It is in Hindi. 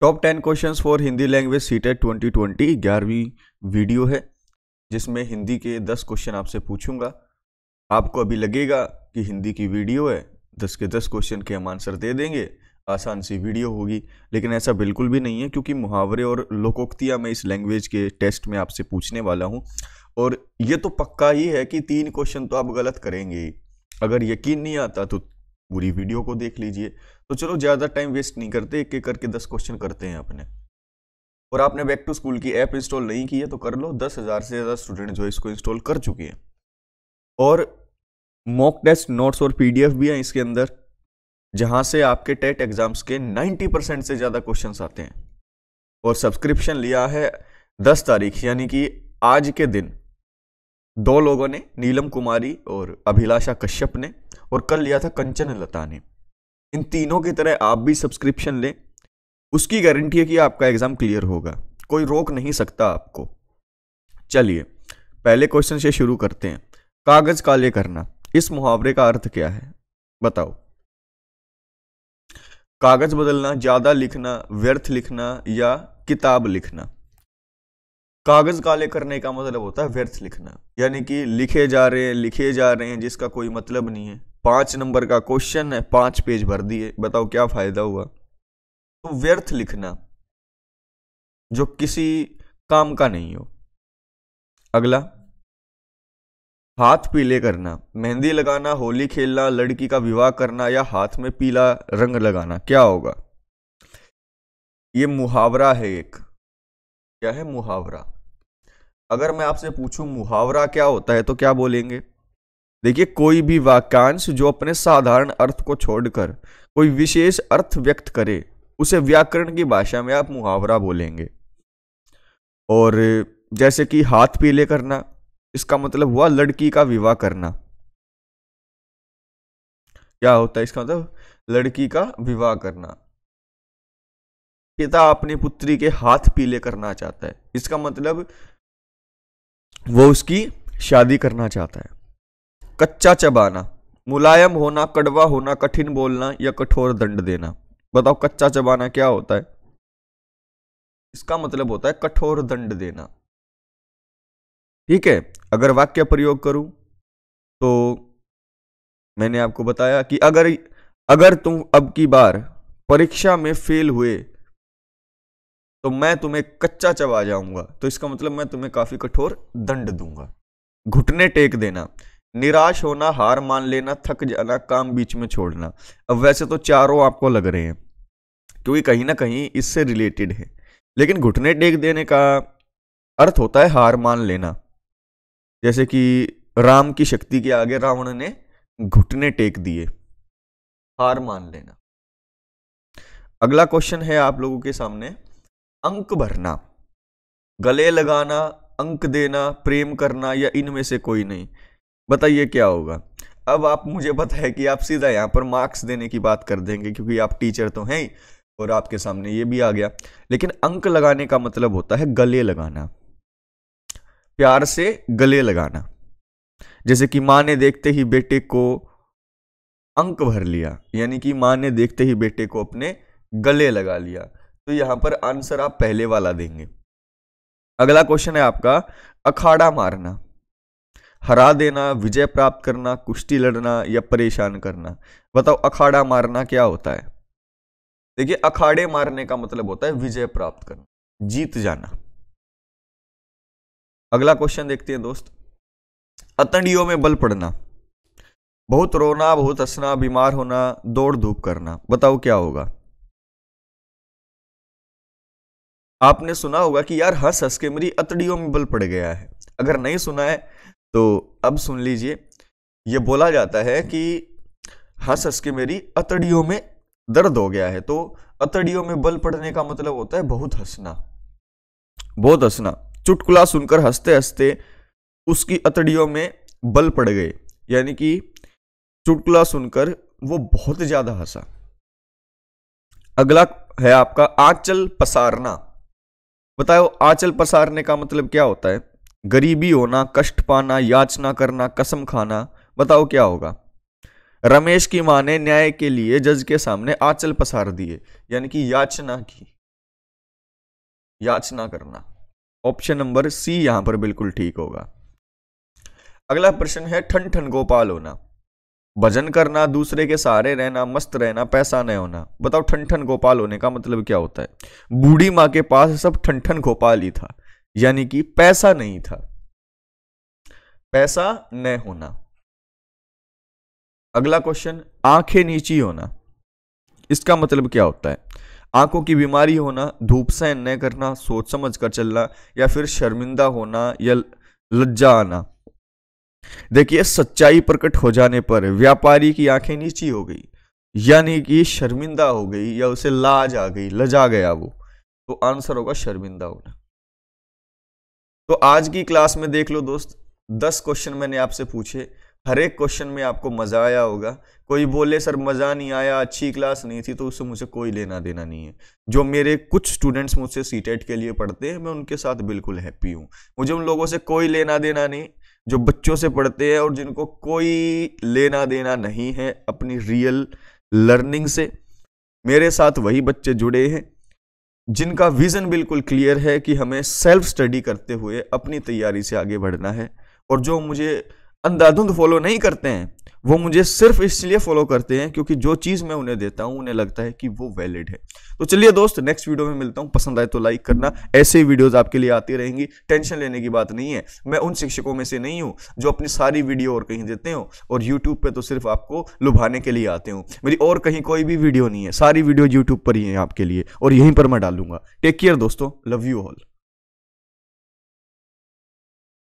top ten question for Hindi language CTET twenty twenty ग्यारहवीं वीडियो है जिसमें हिंदी के दस क्वेश्चन आपसे पूछूंगा आपको अभी लगेगा कि हिंदी की वीडियो है दस के दस क्वेश्चन के हम आंसर दे देंगे आसान सी वीडियो होगी लेकिन ऐसा बिल्कुल भी नहीं है क्योंकि मुहावरे और लोकोक्तियाँ मैं इस लैंग्वेज के टेस्ट में आपसे पूछने वाला हूँ और ये तो पक्का ही है कि तीन क्वेश्चन तो आप गलत करेंगे ही अगर यकीन नहीं आता तो पूरी वीडियो को देख लीजिए तो चलो ज़्यादा टाइम वेस्ट नहीं करते एक एक करके दस क्वेश्चन करते हैं अपने और आपने बैक टू स्कूल की ऐप इंस्टॉल नहीं की है तो कर लो दस हज़ार से ज़्यादा स्टूडेंट जो इसको इंस्टॉल कर चुके हैं और मॉक टेस्ट नोट्स और पी भी हैं इसके अंदर जहाँ से आपके टेट एग्ज़ाम्स के नाइन्टी से ज़्यादा क्वेश्चन आते हैं और सब्सक्रिप्शन लिया है दस तारीख यानी कि आज के दिन दो लोगों ने नीलम कुमारी और अभिलाषा कश्यप ने और कल लिया था कंचन लता ने इन तीनों की तरह आप भी सब्सक्रिप्शन लें उसकी गारंटी है कि आपका एग्ज़ाम क्लियर होगा कोई रोक नहीं सकता आपको चलिए पहले क्वेश्चन से शुरू करते हैं कागज़ काले करना इस मुहावरे का अर्थ क्या है बताओ कागज़ बदलना ज़्यादा लिखना व्यर्थ लिखना या किताब लिखना कागज़ काले करने का मतलब होता है व्यर्थ लिखना यानी कि लिखे जा रहे हैं लिखे जा रहे हैं जिसका कोई मतलब नहीं है पांच नंबर का क्वेश्चन है पांच पेज भर दिए बताओ क्या फ़ायदा हुआ तो व्यर्थ लिखना जो किसी काम का नहीं हो अगला हाथ पीले करना मेहंदी लगाना होली खेलना लड़की का विवाह करना या हाथ में पीला रंग लगाना क्या होगा ये मुहावरा है एक क्या है मुहावरा अगर मैं आपसे पूछूं मुहावरा क्या होता है तो क्या बोलेंगे देखिए कोई भी वाक्यांश जो अपने साधारण अर्थ को छोड़कर कोई विशेष अर्थ व्यक्त करे उसे व्याकरण की भाषा में आप मुहावरा बोलेंगे और जैसे कि हाथ पीले करना इसका मतलब हुआ लड़की का विवाह करना क्या होता है इसका मतलब लड़की का विवाह करना पिता अपनी पुत्री के हाथ पीले करना चाहता है इसका मतलब वो उसकी शादी करना चाहता है कच्चा चबाना मुलायम होना कड़वा होना कठिन बोलना या कठोर दंड देना बताओ कच्चा चबाना क्या होता है इसका मतलब होता है कठोर दंड देना ठीक है अगर वाक्य प्रयोग करूं तो मैंने आपको बताया कि अगर अगर तुम अब की बार परीक्षा में फेल हुए तो मैं तुम्हें कच्चा चबा जाऊंगा तो इसका मतलब मैं तुम्हें काफी कठोर दंड दूंगा घुटने टेक देना निराश होना हार मान लेना थक जाना काम बीच में छोड़ना अब वैसे तो चारों आपको लग रहे हैं क्योंकि कहीं ना कहीं इससे रिलेटेड है लेकिन घुटने टेक देने का अर्थ होता है हार मान लेना जैसे कि राम की शक्ति के आगे रावण ने घुटने टेक दिए हार मान लेना अगला क्वेश्चन है आप लोगों के सामने अंक भरना गले लगाना अंक देना प्रेम करना या इनमें से कोई नहीं बताइए क्या होगा अब आप मुझे पता है कि आप सीधा यहाँ पर मार्क्स देने की बात कर देंगे क्योंकि आप टीचर तो हैं ही और आपके सामने ये भी आ गया लेकिन अंक लगाने का मतलब होता है गले लगाना प्यार से गले लगाना जैसे कि माँ ने देखते ही बेटे को अंक भर लिया यानी कि माँ ने देखते ही बेटे को अपने गले लगा लिया तो यहां पर आंसर आप पहले वाला देंगे अगला क्वेश्चन है आपका अखाड़ा मारना हरा देना विजय प्राप्त करना कुश्ती लड़ना या परेशान करना बताओ अखाड़ा मारना क्या होता है देखिए अखाड़े मारने का मतलब होता है विजय प्राप्त करना जीत जाना अगला क्वेश्चन देखते हैं दोस्त अतंडियों में बल पड़ना बहुत रोना बहुत हंसना बीमार होना दौड़ धूप करना बताओ क्या होगा आपने सुना होगा कि यार हंस हंस के मेरी अतड़ियों में बल पड़ गया है अगर नहीं सुना है तो अब सुन लीजिए ये बोला जाता है कि हंस हंस के मेरी अतड़ियों में दर्द हो गया है तो अतड़ियों में बल पड़ने का मतलब होता है बहुत हंसना बहुत हंसना चुटकुला सुनकर हंसते हंसते उसकी अतड़ियों में बल पड़ गए यानी कि चुटकुला सुनकर वो बहुत ज्यादा हंसा अगला है आपका आंचल पसारना बताओ आंचल पसारने का मतलब क्या होता है गरीबी होना कष्ट पाना याचना करना कसम खाना बताओ क्या होगा रमेश की मां ने न्याय के लिए जज के सामने आंचल पसार दिए यानी कि याचना की याचना करना ऑप्शन नंबर सी यहां पर बिल्कुल ठीक होगा अगला प्रश्न है ठन ठन गोपाल होना भजन करना दूसरे के सहारे रहना मस्त रहना पैसा न होना बताओ ठन ठन गोपाल होने का मतलब क्या होता है बूढ़ी माँ के पास सब ठन ठन गोपाल ही था यानी कि पैसा नहीं था पैसा न होना अगला क्वेश्चन आंखें नीची होना इसका मतलब क्या होता है आंखों की बीमारी होना धूप सहन न करना सोच समझ कर चलना या फिर शर्मिंदा होना या लज्जा आना देखिए सच्चाई प्रकट हो जाने पर व्यापारी की आंखें नीची हो गई यानी कि शर्मिंदा हो गई या उसे लाज आ गई लजा गया वो तो आंसर होगा शर्मिंदा होना तो आज की क्लास में देख लो दोस्त दस क्वेश्चन मैंने आपसे पूछे हर एक क्वेश्चन में आपको मज़ा आया होगा कोई बोले सर मज़ा नहीं आया अच्छी क्लास नहीं थी तो उससे मुझे कोई लेना देना नहीं है जो मेरे कुछ स्टूडेंट्स मुझसे सी के लिए पढ़ते हैं मैं उनके साथ बिल्कुल हैप्पी हूँ मुझे उन लोगों से कोई लेना देना नहीं जो बच्चों से पढ़ते हैं और जिनको कोई लेना देना नहीं है अपनी रियल लर्निंग से मेरे साथ वही बच्चे जुड़े हैं जिनका विज़न बिल्कुल क्लियर है कि हमें सेल्फ स्टडी करते हुए अपनी तैयारी से आगे बढ़ना है और जो मुझे अंधाधुंध फॉलो नहीं करते हैं वो मुझे सिर्फ इसलिए फॉलो करते हैं क्योंकि जो चीज़ मैं उन्हें देता हूँ उन्हें लगता है कि वो वैलिड है तो चलिए दोस्त नेक्स्ट वीडियो में मिलता हूँ पसंद आए तो लाइक करना ऐसे ही वीडियोज़ आपके लिए आती रहेंगी टेंशन लेने की बात नहीं है मैं उन शिक्षकों में से नहीं हूँ जो अपनी सारी वीडियो और कहीं देते हो और यूट्यूब पर तो सिर्फ आपको लुभाने के लिए आते हूँ मेरी और कहीं कोई भी वीडियो नहीं है सारी वीडियो यूट्यूब पर ही है आपके लिए और यहीं पर मैं डालूंगा टेक केयर दोस्तों लव यू ऑल